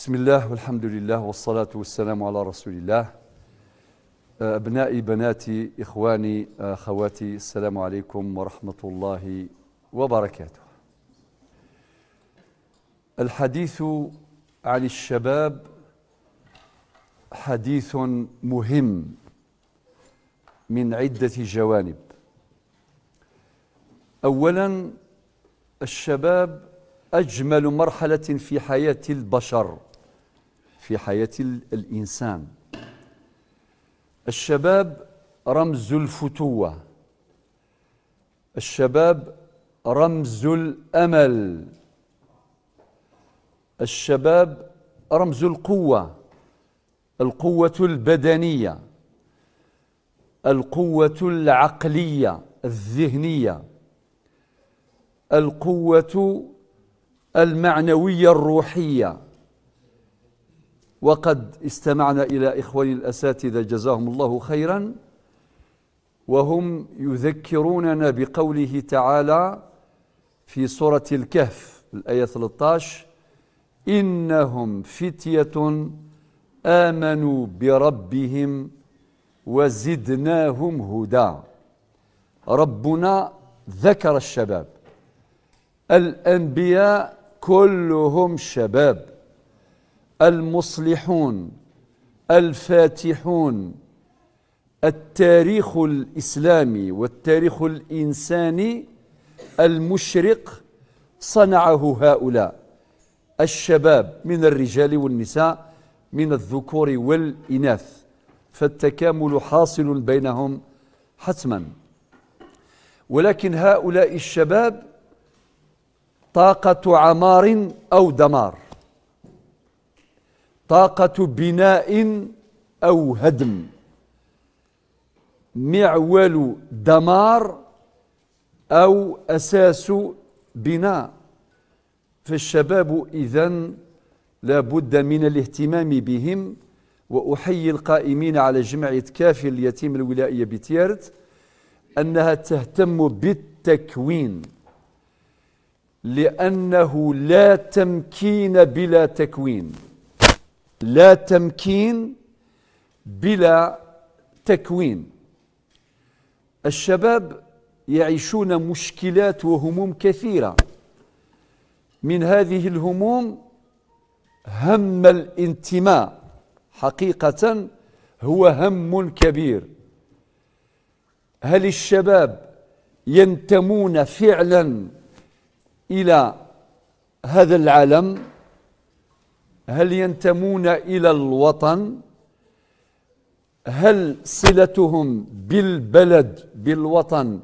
بسم الله والحمد لله والصلاة والسلام على رسول الله أبنائي بناتي إخواني أخواتي السلام عليكم ورحمة الله وبركاته الحديث عن الشباب حديث مهم من عدة جوانب أولا الشباب أجمل مرحلة في حياة البشر في حياة الإنسان الشباب رمز الفتوة الشباب رمز الأمل الشباب رمز القوة القوة البدنية القوة العقلية الذهنية القوة المعنوية الروحية وقد استمعنا إلى إخواني الأساتذة جزاهم الله خيرا وهم يذكروننا بقوله تعالى في سورة الكهف الآية 13 إنهم فتية آمنوا بربهم وزدناهم هدى ربنا ذكر الشباب الأنبياء كلهم شباب المصلحون الفاتحون التاريخ الاسلامي والتاريخ الانساني المشرق صنعه هؤلاء الشباب من الرجال والنساء من الذكور والاناث فالتكامل حاصل بينهم حتما ولكن هؤلاء الشباب طاقه عمار او دمار طاقة بناء أو هدم معول دمار أو أساس بناء فالشباب إذن لابد من الاهتمام بهم وأحيي القائمين على جمعية كافي اليتيم الولائية بتيارت أنها تهتم بالتكوين لأنه لا تمكين بلا تكوين لا تمكين بلا تكوين الشباب يعيشون مشكلات وهموم كثيره من هذه الهموم هم الانتماء حقيقه هو هم كبير هل الشباب ينتمون فعلا الى هذا العالم هل ينتمون إلى الوطن هل صلتهم بالبلد بالوطن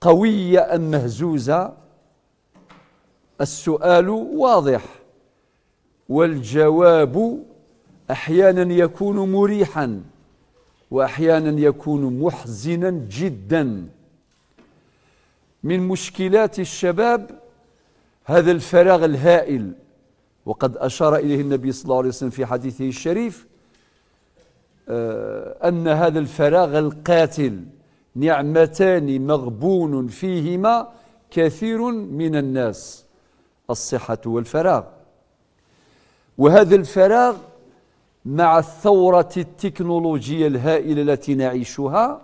قوية أم مهزوزة السؤال واضح والجواب أحيانا يكون مريحا وأحيانا يكون محزنا جدا من مشكلات الشباب هذا الفراغ الهائل وقد أشار إليه النبي صلى الله عليه وسلم في حديثه الشريف آه، أن هذا الفراغ القاتل نعمتان مغبون فيهما كثير من الناس الصحة والفراغ وهذا الفراغ مع الثورة التكنولوجية الهائلة التي نعيشها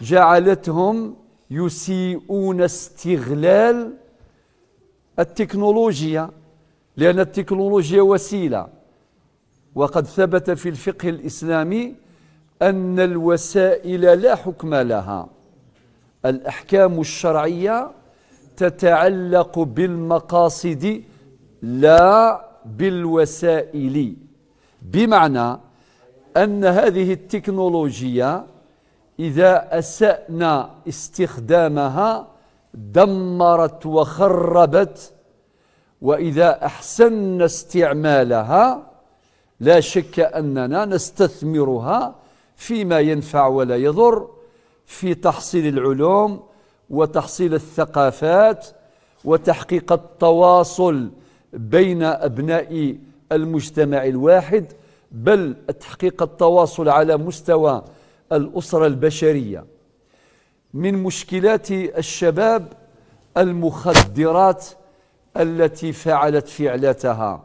جعلتهم يسيئون استغلال التكنولوجيا لأن التكنولوجيا وسيلة وقد ثبت في الفقه الإسلامي أن الوسائل لا حكم لها الأحكام الشرعية تتعلق بالمقاصد لا بالوسائل بمعنى أن هذه التكنولوجيا إذا أسأنا استخدامها دمرت وخربت وإذا أحسننا استعمالها لا شك أننا نستثمرها فيما ينفع ولا يضر في تحصيل العلوم وتحصيل الثقافات وتحقيق التواصل بين أبناء المجتمع الواحد بل تحقيق التواصل على مستوى الأسرة البشرية من مشكلات الشباب المخدرات التي فعلت فعلتها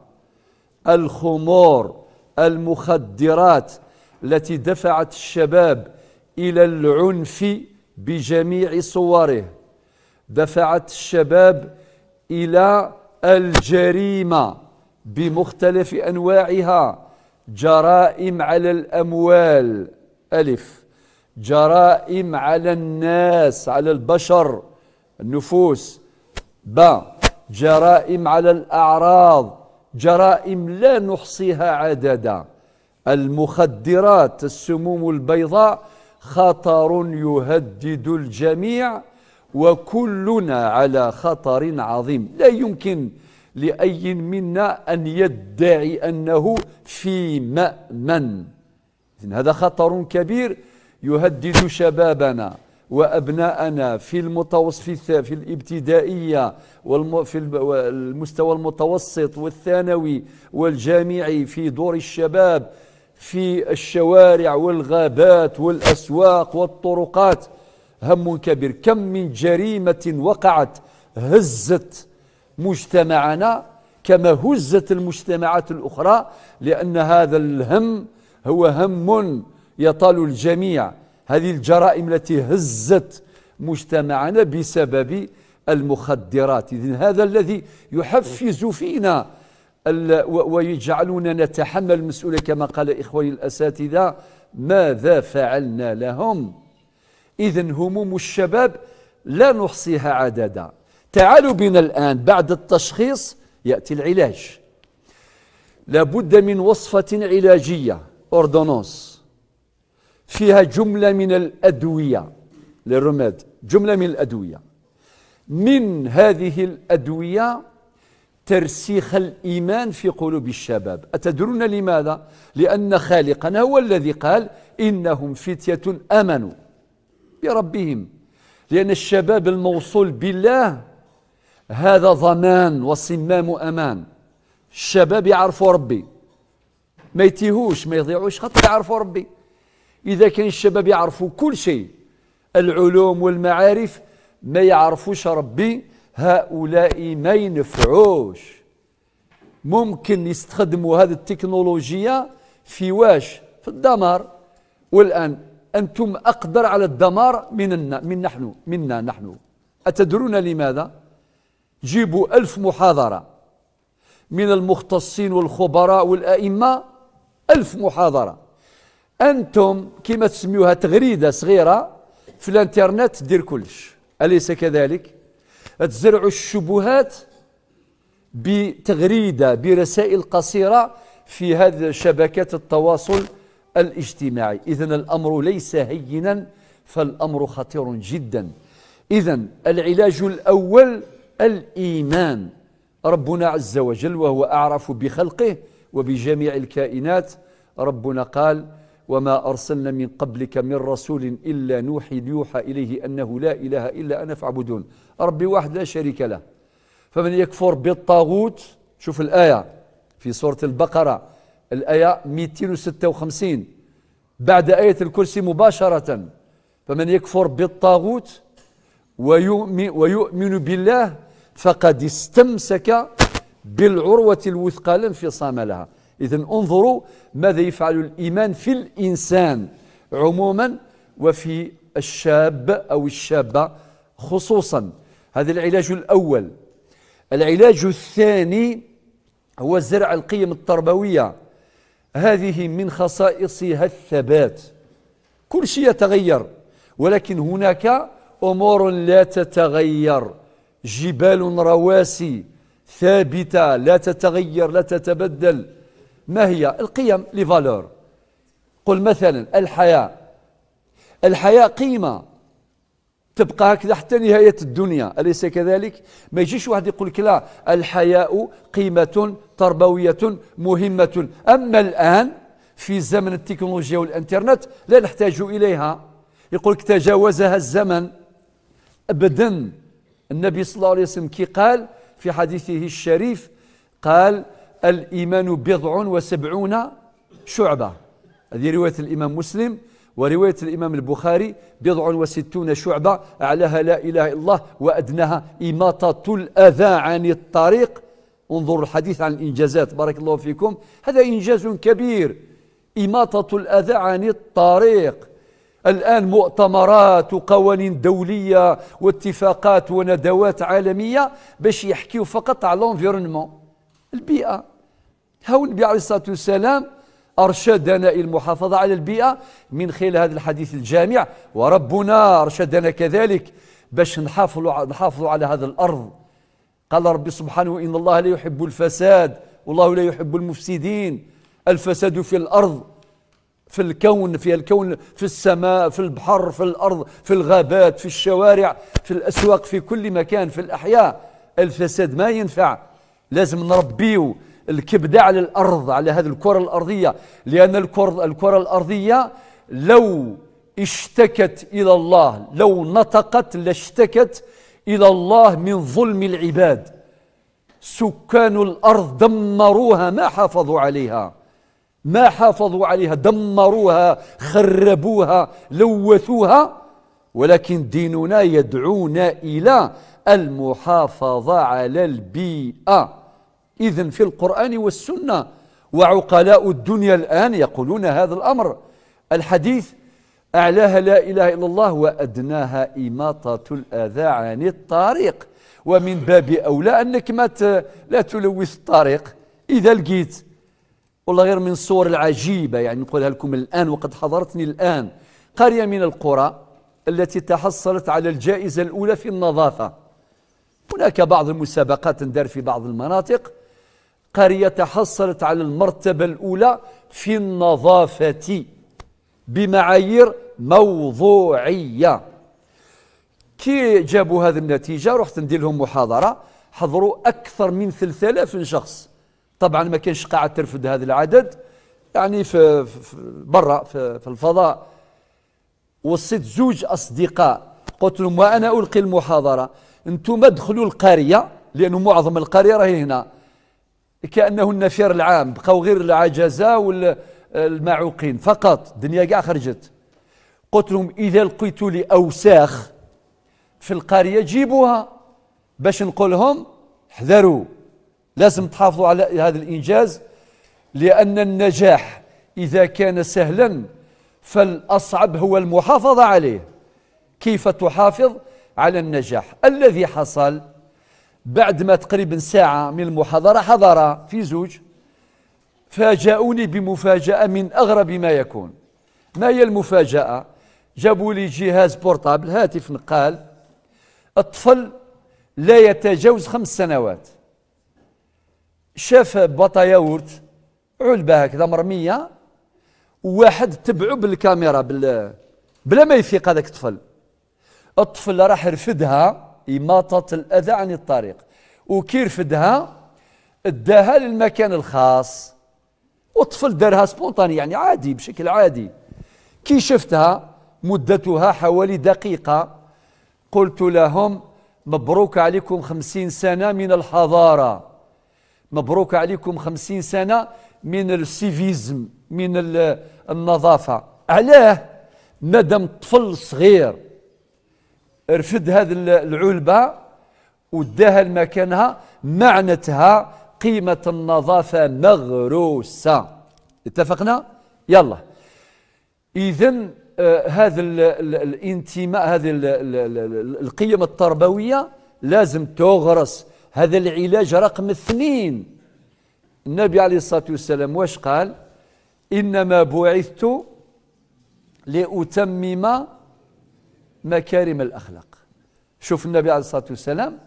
الخمور المخدرات التي دفعت الشباب الى العنف بجميع صوره دفعت الشباب الى الجريمه بمختلف انواعها جرائم على الاموال الف جرائم على الناس على البشر النفوس با جرائم على الأعراض جرائم لا نحصيها عددا المخدرات السموم البيضاء خطر يهدد الجميع وكلنا على خطر عظيم لا يمكن لأي منا أن يدعي أنه في مأمن هذا خطر كبير يهدد شبابنا وأبناءنا في المتوسط في, في الابتدائية والم في المستوى المتوسط والثانوي والجامعي في دور الشباب في الشوارع والغابات والأسواق والطرقات هم كبير كم من جريمة وقعت هزت مجتمعنا كما هزت المجتمعات الأخرى لأن هذا الهم هو هم يطال الجميع هذه الجرائم التي هزت مجتمعنا بسبب المخدرات إذن هذا الذي يحفز فينا ويجعلنا نتحمل المسؤولية كما قال إخواني الأساتذة ماذا فعلنا لهم إذا هموم الشباب لا نحصيها عددا تعالوا بنا الآن بعد التشخيص يأتي العلاج لابد من وصفة علاجية أوردونونس فيها جملة من الأدوية للرماد جملة من الأدوية من هذه الأدوية ترسيخ الإيمان في قلوب الشباب أتدرون لماذا؟ لأن خالقنا هو الذي قال إنهم فتية آمنوا بربهم لأن الشباب الموصول بالله هذا ضمان وصمام أمان الشباب يعرفوا ربي ما يتيهوش ما يضيعوش خطر يعرفوا ربي إذا كان الشباب يعرفوا كل شيء العلوم والمعارف ما يعرفوش ربي هؤلاء ما ينفعوش ممكن يستخدموا هذه التكنولوجيا في واش في الدمار والآن أنتم أقدر على الدمار مننا من نحن منا نحن أتدرون لماذا جيبوا ألف محاضرة من المختصين والخبراء والأئمة ألف محاضرة انتم كما تسميوها تغريده صغيره في الانترنت دير كلش اليس كذلك تزرعوا الشبهات بتغريده برسائل قصيره في هذه شبكات التواصل الاجتماعي اذا الامر ليس هينا فالامر خطير جدا اذا العلاج الاول الايمان ربنا عز وجل وهو اعرف بخلقه وبجميع الكائنات ربنا قال وما أرسلنا من قبلك من رسول إلا نوحي ليوحى إليه أنه لا إله إلا أنا فاعبدون ربي واحد لا شريك له فمن يكفر بالطاغوت شوف الآية في سورة البقرة الآية 256 بعد آية الكرسي مباشرة فمن يكفر بالطاغوت ويؤمن, ويؤمن بالله فقد استمسك بالعروة الوثقى لا انفصام لها إذا انظروا ماذا يفعل الإيمان في الإنسان عموما وفي الشاب أو الشابة خصوصا هذا العلاج الأول العلاج الثاني هو زرع القيم التربوية هذه من خصائصها الثبات كل شيء يتغير ولكن هناك أمور لا تتغير جبال رواسي ثابتة لا تتغير لا تتبدل ما هي القيم لي فالور قل مثلا الحياة الحياة قيمة تبقى هكذا حتى نهاية الدنيا أليس كذلك؟ ما يجيش واحد يقول لك لا الحياء قيمة تربوية مهمة أما الآن في زمن التكنولوجيا والإنترنت لا نحتاج إليها يقول لك تجاوزها الزمن أبدا النبي صلى الله عليه وسلم كي قال في حديثه الشريف قال الإيمان بضع وسبعون شعبة هذه رواية الإمام مسلم ورواية الإمام البخاري بضع وستون شعبة أعلاها لا إله إلا الله وأدناها إماطة الأذى عن الطريق انظروا الحديث عن الإنجازات بارك الله فيكم هذا إنجاز كبير إماطة الأذى عن الطريق الآن مؤتمرات وقوانين دولية واتفاقات وندوات عالمية باش يحكيوا فقط على الانفيرونمون البيئة هو النبي عليه الصلاة والسلام أرشدنا إلى المحافظة على البيئة من خلال هذا الحديث الجامع وربنا أرشدنا كذلك باش نحافظوا نحافظوا على هذا الأرض قال ربي سبحانه إن الله لا يحب الفساد والله لا يحب المفسدين الفساد في الأرض في الكون في الكون في السماء في البحر في الأرض في الغابات في الشوارع في الأسواق في كل مكان في الأحياء الفساد ما ينفع لازم نربيه الكبدة على الأرض على هذه الكرة الأرضية لأن الكرة, الكرة الأرضية لو اشتكت إلى الله لو نطقت لاشتكت إلى الله من ظلم العباد سكان الأرض دمروها ما حافظوا عليها ما حافظوا عليها دمروها خربوها لوثوها ولكن ديننا يدعونا إلى المحافظة على البيئة إذن في القرآن والسنة وعقلاء الدنيا الآن يقولون هذا الأمر الحديث أعلاها لا إله إلا الله وأدناها إماطة الأذى عن الطريق ومن باب أولى أنك ما لا تلوث الطريق إذا لقيت والله غير من الصور العجيبة يعني نقولها لكم الآن وقد حضرتني الآن قرية من القرى التي تحصلت على الجائزة الأولى في النظافة هناك بعض المسابقات تندار في بعض المناطق قرية حصلت على المرتبة الأولى في النظافة بمعايير موضوعية كي جابوا هذه النتيجة رحت ندير لهم محاضرة حضروا أكثر من 3000 شخص طبعا ما كانش قاعة ترفد هذا العدد يعني في, في برا في, في الفضاء وصيت زوج أصدقاء قلت لهم وأنا ألقي المحاضرة أنتم ادخلوا القرية لأن معظم القرية راهي هنا كانه النفير العام بقاو غير العجزه والمعوقين فقط الدنيا كاع خرجت قلت لهم اذا لقيتوا لي اوساخ في القريه جيبوها باش نقول لهم احذروا لازم تحافظوا على هذا الانجاز لان النجاح اذا كان سهلا فالاصعب هو المحافظه عليه كيف تحافظ على النجاح الذي حصل بعد ما تقريبا ساعة من المحاضرة حضر في زوج فاجأوني بمفاجأة من أغرب ما يكون ما هي المفاجأة جابوا لي جهاز بورتابل هاتف نقال الطفل لا يتجاوز خمس سنوات شاف بطا ياورت علبة هكذا مرمية وواحد تبعو بالكاميرا بلا بلا ما يفيق هذاك الطفل الطفل راح رفدها إماطة الأذى عن الطريق وكيرفدها رفدها اداها للمكان الخاص والطفل دارها سبونطاني يعني عادي بشكل عادي كي شفتها مدتها حوالي دقيقة قلت لهم مبروك عليكم خمسين سنة من الحضارة مبروك عليكم خمسين سنة من السيفيزم من النظافة علاه مادام الطفل صغير رفد هذه العلبة وداها لمكانها معنتها قيمة النظافة مغروسة اتفقنا؟ يلا إذا آه، هذا الانتماء هذه القيم التربوية لازم تغرس هذا العلاج رقم اثنين النبي عليه الصلاة والسلام واش قال إنما بعثت لأتمم مكارم الأخلاق شوف النبي عليه الصلاة والسلام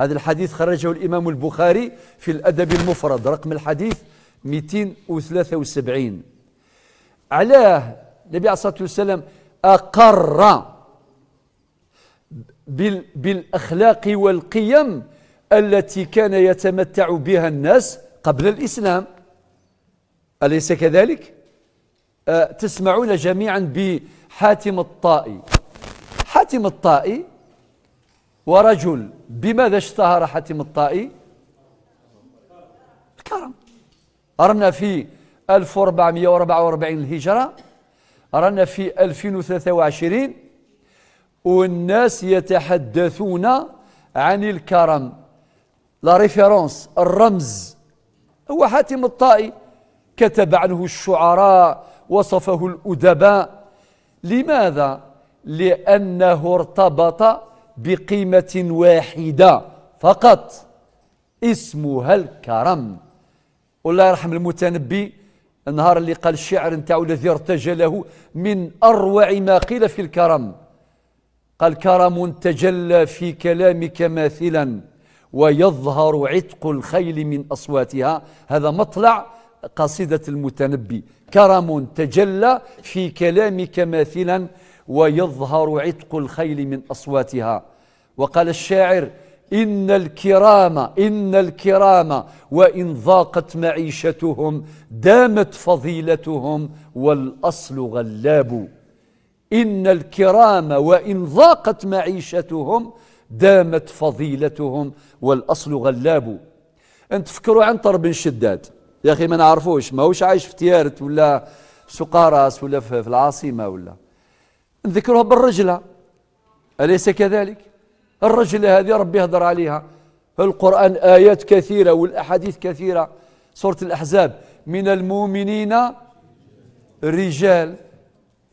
هذا الحديث خرجه الإمام البخاري في الأدب المفرد رقم الحديث 273 علاه النبي عليه الصلاة والسلام أقر بالأخلاق والقيم التي كان يتمتع بها الناس قبل الإسلام أليس كذلك؟ تسمعون جميعا بحاتم الطائي حاتم الطائي ورجل بماذا اشتهر حاتم الطائي الكرم أرنا في 1444 الهجرة أرنا في 2023 والناس يتحدثون عن الكرم لا ريفيرونس الرمز هو حاتم الطائي كتب عنه الشعراء وصفه الأدباء لماذا لأنه ارتبط بقيمة واحدة فقط اسمها الكرم والله يرحم المتنبي النهار اللي قال الشعر نتاعو الذي ارتجله من أروع ما قيل في الكرم قال كرم تجلى في كلامك ماثلا ويظهر عتق الخيل من أصواتها هذا مطلع قصيدة المتنبي كرم تجلى في كلامك ماثلا ويظهر عتق الخيل من أصواتها وقال الشاعر إن الكرام إن الكرام وإن ضاقت معيشتهم دامت فضيلتهم والأصل غلاب إن الكرام وإن ضاقت معيشتهم دامت فضيلتهم والأصل غلاب أنت تفكروا عنتر بن شداد يا أخي ما نعرفوش ماهوش عايش في تيارت ولا في سقارس ولا في العاصمة ولا نذكروها بالرجلة أليس كذلك الرجلة هذه ربي يهضر عليها القرآن آيات كثيرة والأحاديث كثيرة سورة الأحزاب من المؤمنين رجال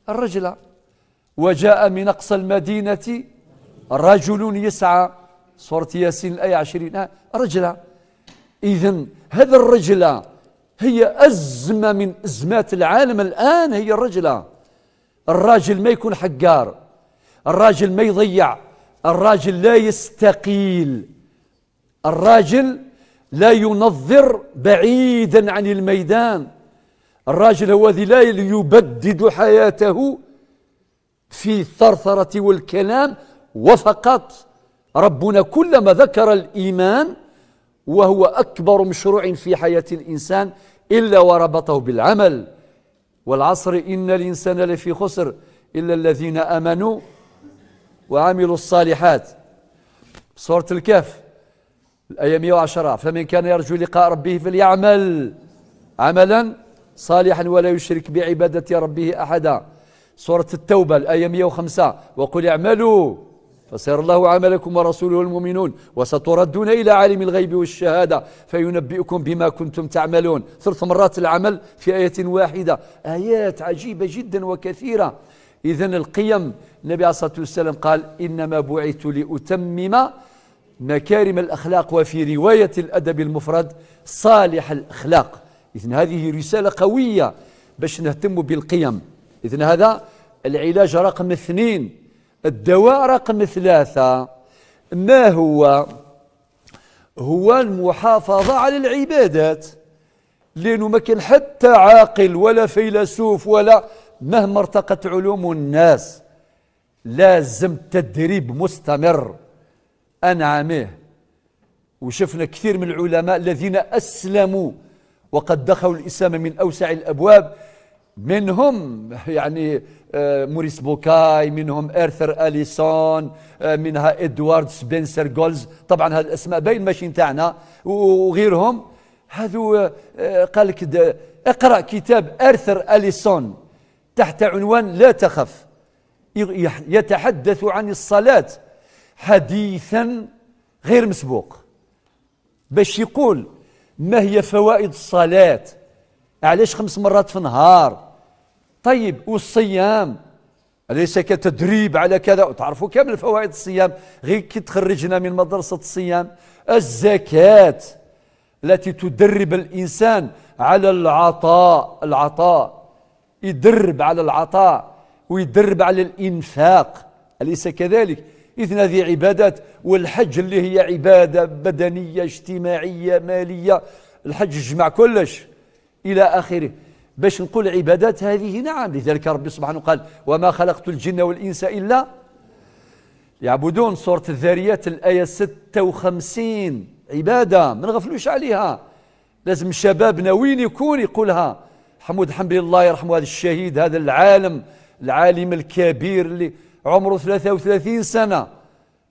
الرجلة وجاء من أقصى المدينة رجل يسعى سورة ياسين الآية عشرين آه، رجلة إذا هذا الرجلة هي أزمة من أزمات العالم الآن هي الرجلة الراجل ما يكون حقار الراجل ما يضيع الراجل لا يستقيل الراجل لا ينظر بعيدا عن الميدان الراجل هو الذي لا يبدد حياته في الثرثرة والكلام وفقط ربنا كلما ذكر الإيمان وهو أكبر مشروع في حياة الإنسان إلا وربطه بالعمل والعصر إن الإنسان لفي خسر إلا الذين آمنوا وعملوا الصالحات سورة الكهف الآية 110 فمن كان يرجو لقاء ربه فليعمل عملا صالحا ولا يشرك بعبادة ربه أحدا سورة التوبة الآية 105 وقل اعملوا فسير الله عملكم ورسوله المؤمنون وستردون إلى عالم الغيب والشهادة فينبئكم بما كنتم تعملون ثلث مرات العمل في آية واحدة آيات عجيبة جدا وكثيرة إذا القيم النبي عليه الصلاة والسلام قال إنما بعثت لأتمم مكارم الأخلاق وفي رواية الأدب المفرد صالح الأخلاق إذا هذه رسالة قوية باش نهتم بالقيم إذا هذا العلاج رقم اثنين الدواء رقم ثلاثة ما هو هو المحافظة على العبادات لأنه ما كان حتى عاقل ولا فيلسوف ولا مهما ارتقت علوم الناس لازم تدريب مستمر أنعمه وشفنا كثير من العلماء الذين أسلموا وقد دخلوا الإسلام من أوسع الأبواب منهم يعني آه، موريس بوكاي منهم ارثر اليسون آه، منها ادوارد سبنسر جولز طبعا هذه الاسماء بين ماشي نتاعنا وغيرهم هذو آه، قال لك اقرا كتاب ارثر اليسون تحت عنوان لا تخف يتحدث عن الصلاه حديثا غير مسبوق باش يقول ما هي فوائد الصلاه علاش خمس مرات في النهار طيب والصيام أليس كتدريب على كذا وتعرفوا كامل فوائد الصيام غير كي تخرجنا من مدرسة الصيام الزكاة التي تدرب الإنسان على العطاء العطاء يدرب على العطاء ويدرب على الإنفاق أليس كذلك إذن هذه عبادات والحج اللي هي عبادة بدنية اجتماعية مالية الحج يجمع كلش إلى آخره باش نقول عبادات هذه نعم لذلك ربي سبحانه قال وما خلقت الجن والإنس إلا يعبدون سورة الذاريات الآية 56 عبادة ما نغفلوش عليها لازم شبابنا وين يكون يقولها حمود حنبلي الله يرحمه هذا الشهيد هذا العالم العالم الكبير اللي عمره 33 سنة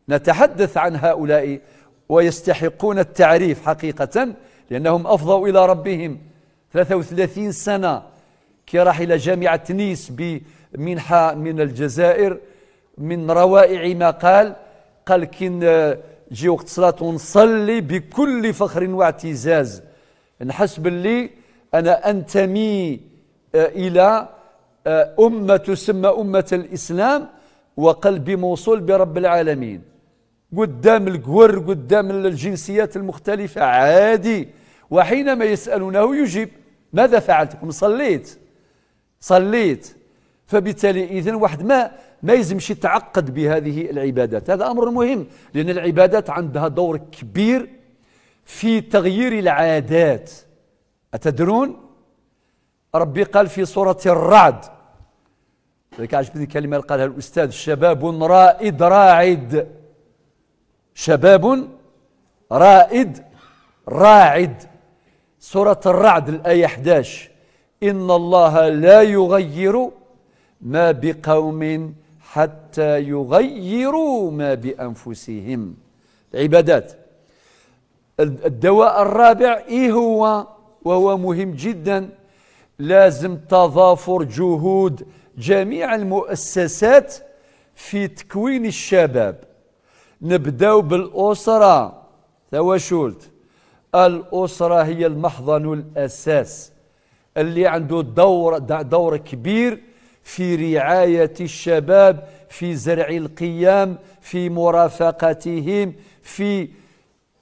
نتحدث عن هؤلاء ويستحقون التعريف حقيقة لأنهم أفضوا إلى ربهم 33 سنة كي راح إلى جامعة تنيس بمنحة من الجزائر من روائع ما قال قال كي آه، جي وقت صلاة ونصلي بكل فخر واعتزاز نحس باللي أنا أنتمي آه، إلى آه، أمة تسمى أمة الإسلام وقلبي موصول برب العالمين قدام القور قدام الجنسيات المختلفة عادي وحينما يسألونه يجيب ماذا فعلت قم صليت صليت فبالتالي اذا واحد ما ما يلزمش يتعقد بهذه العبادات هذا امر مهم لان العبادات عندها دور كبير في تغيير العادات اتدرون ربي قال في سوره الرعد ذلك عجبتني الكلمه اللي قالها الاستاذ شباب رائد راعد شباب رائد راعد سورة الرعد الآية 11 إن الله لا يغير ما بقوم حتى يغيروا ما بأنفسهم العبادات الدواء الرابع إيه هو وهو مهم جدا لازم تضافر جهود جميع المؤسسات في تكوين الشباب نبداو بالأسرة تواشولت الأسرة هي المحضن الأساس اللي عنده دور, دور كبير في رعاية الشباب في زرع القيام في مرافقتهم في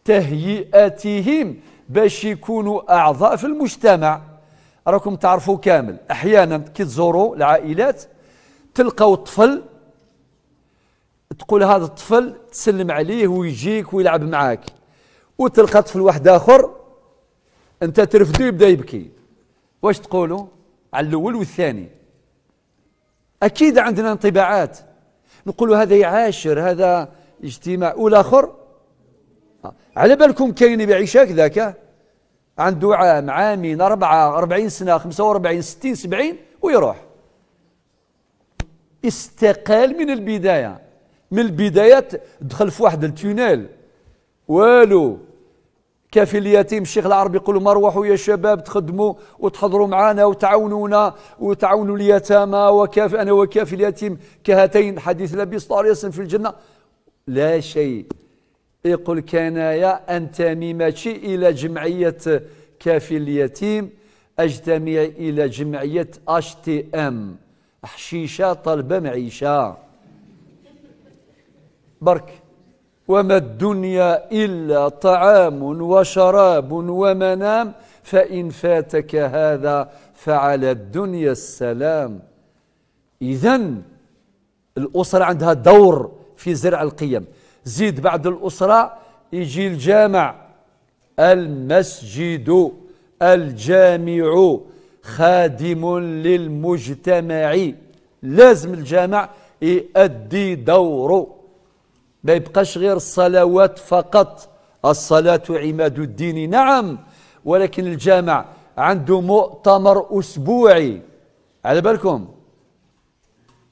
تهيئتهم باش يكونوا أعضاء في المجتمع راكم تعرفوا كامل أحيانا كي تزوروا العائلات تلقوا الطفل تقول هذا الطفل تسلم عليه ويجيك ويلعب معاك وتلقى طفل واحد اخر انت ترفدو يبدا يبكي واش تقولوا على الاول والثاني اكيد عندنا انطباعات نقولوا هذا يعاشر هذا اجتماع والاخر على بالكم كاين بيعيش هكذاك عنده عام عامين أربعة 40 سنة خمسة 60 ستين سبعين ويروح استقال من البداية من البداية دخل في واحد التونيل والو كافي اليتيم الشيخ العربي يقول لهم اروحوا يا شباب تخدموا وتحضروا معنا وتعاونونا وتعاونوا اليتامى وكافي انا وكافي اليتيم كهاتين حديث النبي صلى الله عليه وسلم في الجنه لا شيء يقول كنايا انتمي ماشي الى جمعيه كافي اليتيم اجتمع الى جمعيه اش تي ام حشيشه طلبه معيشه برك وما الدنيا إلا طعام وشراب ومنام فإن فاتك هذا فعلى الدنيا السلام إذا الأسرة عندها دور في زرع القيم زيد بعد الأسرة يجي الجامع المسجد الجامع خادم للمجتمع لازم الجامع يؤدي دوره ما يبقاش غير الصلوات فقط الصلاة عماد الدين نعم ولكن الجامع عنده مؤتمر أسبوعي على بالكم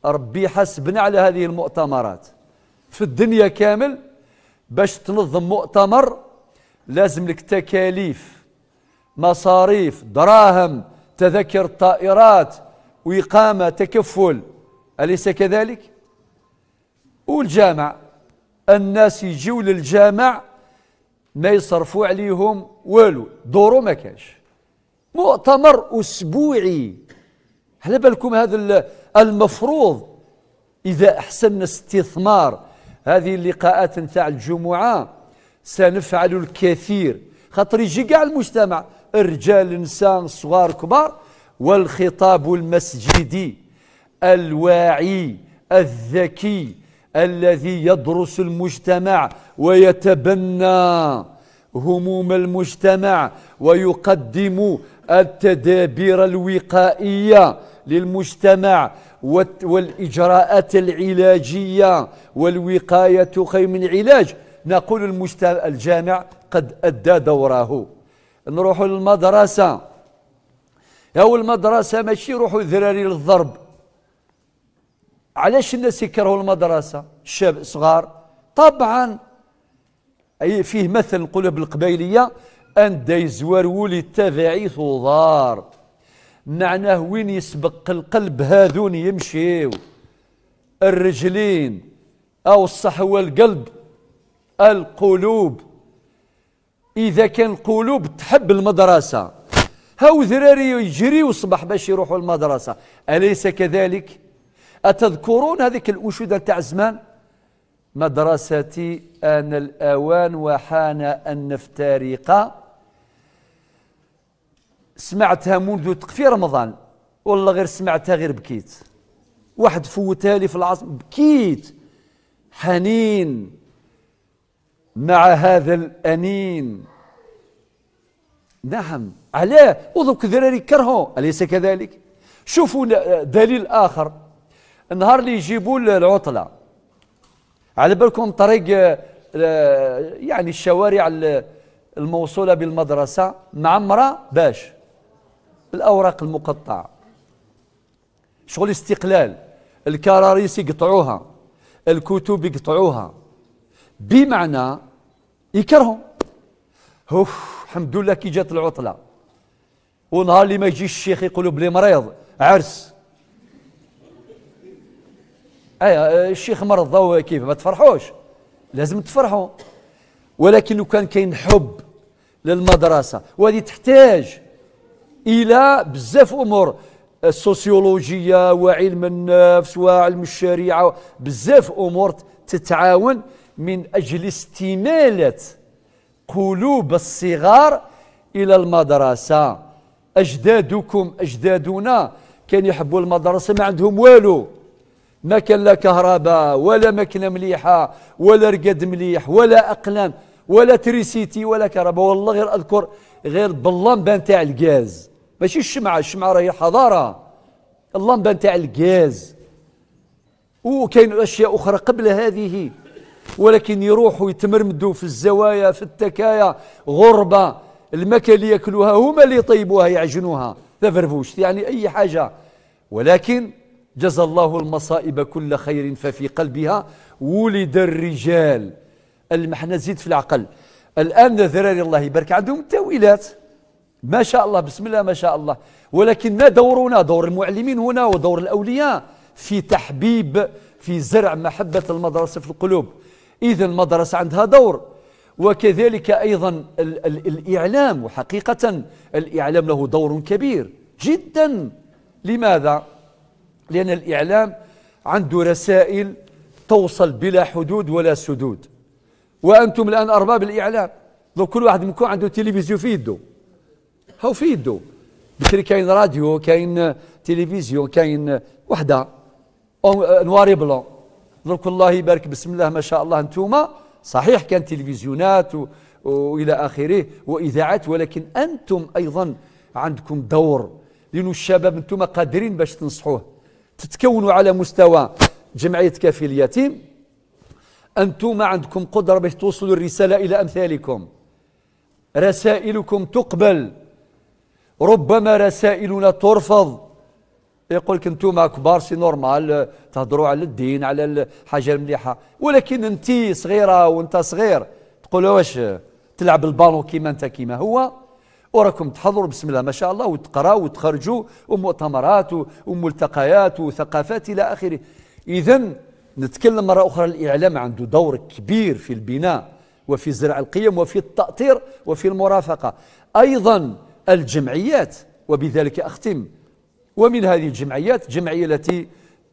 ربي حسبنا على هذه المؤتمرات في الدنيا كامل باش تنظم مؤتمر لازم لك تكاليف مصاريف دراهم تذاكر الطائرات وإقامة تكفل أليس كذلك؟ والجامع الناس يجيو للجامع ما يصرفوا عليهم والو دورو ما كاش مؤتمر اسبوعي على بالكم هذا المفروض اذا احسن استثمار هذه اللقاءات نتاع الجمعه سنفعل الكثير خاطر يجي كاع المجتمع الرجال انسان صغار كبار والخطاب المسجدي الواعي الذكي الذي يدرس المجتمع ويتبنى هموم المجتمع ويقدم التدابير الوقائيه للمجتمع والاجراءات العلاجيه والوقايه خير من العلاج نقول المجتمع الجامع قد ادى دوره نروحوا للمدرسه أو المدرسة ماشي روحوا الذراري للضرب علاش الناس يكرهوا المدرسه الشاب صغار طبعا اي فيه مثل نقوله بالقبيليه ان يزوار ولي تبعي ثوضار معناه وين يسبق القلب هذون يمشيو الرجلين او الصحوه القلب القلوب اذا كان القلوب تحب المدرسه هاو ذراري يجريو الصبح باش يروحوا المدرسه اليس كذلك أتذكرون هذيك الأشودة تاع زمان مدرستي آن الأوان وحان أن نفترق سمعتها منذ تقفي رمضان والله غير سمعتها غير بكيت واحد فوتالي في العصر بكيت حنين مع هذا الأنين نعم علاه وذوك الذراري كرهوا أليس كذلك شوفوا دليل آخر النهار اللي يجيبوا العطله على بالكم طريق آه، يعني الشوارع الموصوله بالمدرسه معمره باش بالاوراق المقطعه شغل استقلال الكراريس يقطعوها الكتب يقطعوها بمعنى يكرهوا اوف الحمد لله كي جات العطله ونهار اللي ما يجيش الشيخ يقولوا بلي مريض عرس أي الشيخ مرض كيف ما تفرحوش لازم تفرحوا ولكن لو كان كاين حب للمدرسه وهذه تحتاج الى بزاف امور السوسيولوجيه وعلم النفس وعلم الشريعه بزاف امور تتعاون من اجل استماله قلوب الصغار الى المدرسه اجدادكم اجدادنا كان يحبوا المدرسه ما عندهم والو ما كان لا كهرباء ولا مكنه مليحه ولا رقد مليح ولا اقلام ولا تريسيتي ولا كهرباء والله غير اذكر غير باللمبه نتاع الغاز ماشي الشمعه الشمعه راهي حضاره اللمبه نتاع الغاز وكاين اشياء اخرى قبل هذه ولكن يروحوا يتمرمدوا في الزوايا في التكايا غربه المكان اللي ياكلوها هما اللي يطيبوها يعجنوها لا فرفوشت يعني اي حاجه ولكن جزى الله المصائب كل خير ففي قلبها ولد الرجال المحنة زيد في العقل الآن ذراري الله يبارك عندهم التأويلات ما شاء الله بسم الله ما شاء الله ولكن ما دورنا دور المعلمين هنا ودور الأولياء في تحبيب في زرع محبة المدرسة في القلوب إذا المدرسة عندها دور وكذلك أيضا ال ال الإعلام وحقيقة الإعلام له دور كبير جدا لماذا؟ لأن الإعلام عنده رسائل توصل بلا حدود ولا سدود وأنتم الآن أرباب الإعلام لو كل واحد منكم عنده تلفزيون في يده هو في يده بكري كاين راديو كاين تلفزيون كاين وحده نواري بلون درك الله يبارك بسم الله ما شاء الله انتوما صحيح كان تلفزيونات و... والى اخره واذاعات ولكن انتم ايضا عندكم دور لان الشباب انتم قادرين باش تنصحوه تتكون على مستوى جمعية كافي اليتيم أنتم عندكم قدرة باش توصلوا الرسالة إلى أمثالكم رسائلكم تقبل ربما رسائلنا ترفض يقول لك انتم كبار سي نورمال تهضروا على الدين على الحاجه المليحه ولكن انت صغيره وانت صغير تقول واش تلعب البالون كيما انت كيما هو وراكم تحضروا بسم الله ما شاء الله وتقراوا وتخرجوا ومؤتمرات وملتقيات وثقافات الى اخره اذا نتكلم مره اخرى الاعلام عنده دور كبير في البناء وفي زرع القيم وفي التاطير وفي المرافقه ايضا الجمعيات وبذلك اختم ومن هذه الجمعيات الجمعيه التي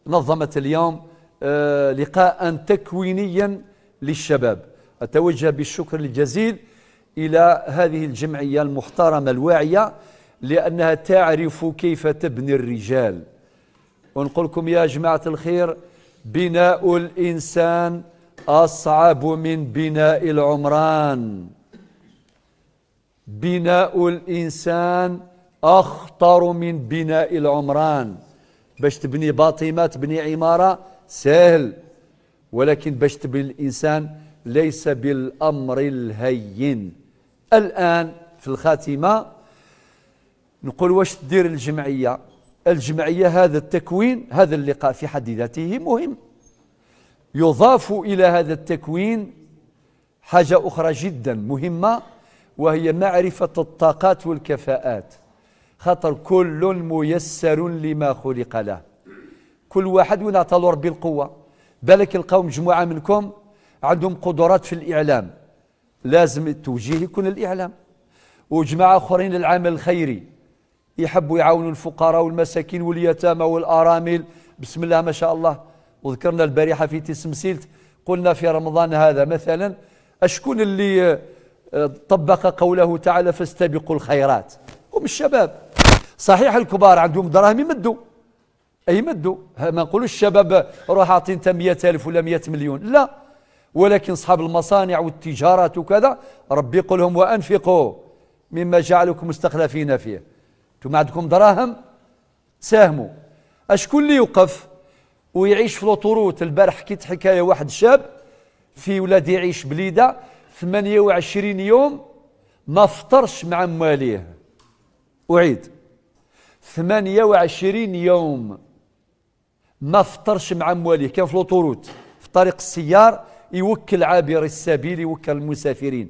نظمت اليوم آه، لقاء تكوينيا للشباب اتوجه بالشكر الجزيل إلى هذه الجمعية المحترمة الواعية لأنها تعرف كيف تبني الرجال ونقول لكم يا جماعة الخير بناء الإنسان أصعب من بناء العمران بناء الإنسان أخطر من بناء العمران باش تبني باطمة تبني عمارة سهل ولكن باش تبني الإنسان ليس بالأمر الهين الآن في الخاتمة نقول واش تدير الجمعية الجمعية هذا التكوين هذا اللقاء في حد ذاته مهم يضاف إلى هذا التكوين حاجة أخرى جدا مهمة وهي معرفة الطاقات والكفاءات خاطر كل ميسر لما خلق له كل واحد ونعطى له ربي القوة بالك القوم مجموعة منكم عندهم قدرات في الإعلام لازم التوجيه يكون الإعلام وجماعة آخرين للعمل الخيري يحبوا يعاونوا الفقراء والمساكين واليتامى والأرامل بسم الله ما شاء الله وذكرنا البارحة في تسمسيلت قلنا في رمضان هذا مثلا أشكون اللي آه، طبق قوله تعالى فاستبقوا الخيرات هم الشباب صحيح الكبار عندهم دراهم يمدوا أي يمدوا ما نقولوش الشباب روح أعطي أنت 100000 ولا 100 مليون لا ولكن أصحاب المصانع والتجارة وكذا ربي يقول لهم وأنفقوا مما جعلكم مستخلفين فيه انتم عندكم دراهم ساهموا أشكون اللي يوقف ويعيش في لوطوروت البارح حكيت حكاية واحد شاب في ولاد يعيش بليدة 28 يوم ما فطرش مع مواليه أعيد 28 يوم ما فطرش مع مواليه كان في لوطوروت في طريق السيار يوكل عابر السبيل يوكل المسافرين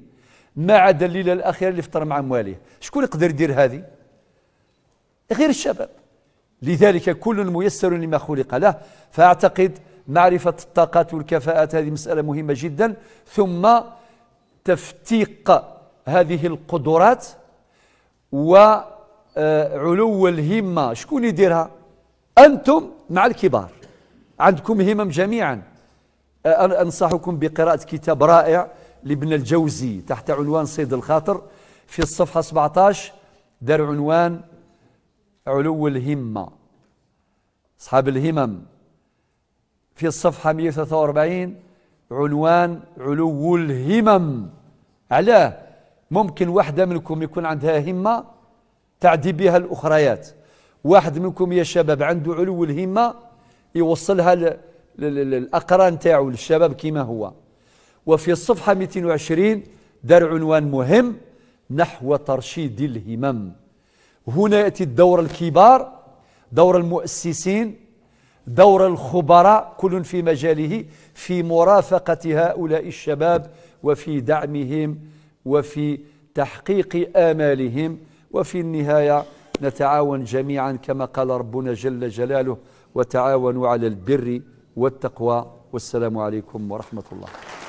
ما عدا الليله الاخيره اللي فطر مع مواليه شكون يقدر يدير هذه غير الشباب لذلك كل ميسر لما خلق له فاعتقد معرفه الطاقات والكفاءات هذه مساله مهمه جدا ثم تفتيق هذه القدرات وعلو آه، الهمه شكون يديرها انتم مع الكبار عندكم همم جميعا أنا أنصحكم بقراءة كتاب رائع لابن الجوزي تحت عنوان صيد الخاطر في الصفحة 17 دار عنوان علو الهمة أصحاب الهمم في الصفحة 143 عنوان علو الهمم علاه ممكن واحدة منكم يكون عندها همة تعدي بها الأخريات واحد منكم يا شباب عنده علو الهمة يوصلها للأقران تاعو للشباب كما هو وفي الصفحة 220 دار عنوان مهم نحو ترشيد الهمم هنا يأتي الدور الكبار دور المؤسسين دور الخبراء كل في مجاله في مرافقة هؤلاء الشباب وفي دعمهم وفي تحقيق آمالهم وفي النهاية نتعاون جميعا كما قال ربنا جل جلاله وتعاونوا على البر والتقوى والسلام عليكم ورحمة الله